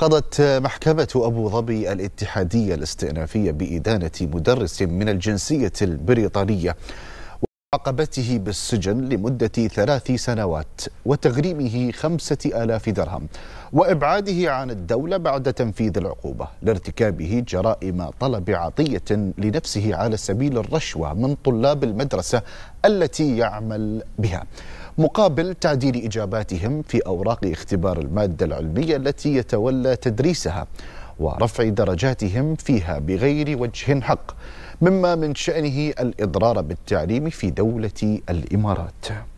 قضت محكمة أبو ظبي الاتحادية الاستئنافية بإدانة مدرس من الجنسية البريطانية وعقبته بالسجن لمدة ثلاث سنوات وتغريمه خمسة آلاف درهم وإبعاده عن الدولة بعد تنفيذ العقوبة لارتكابه جرائم طلب عطية لنفسه على سبيل الرشوة من طلاب المدرسة التي يعمل بها مقابل تعديل إجاباتهم في أوراق اختبار المادة العلمية التي يتولى تدريسها ورفع درجاتهم فيها بغير وجه حق مما من شأنه الإضرار بالتعليم في دولة الإمارات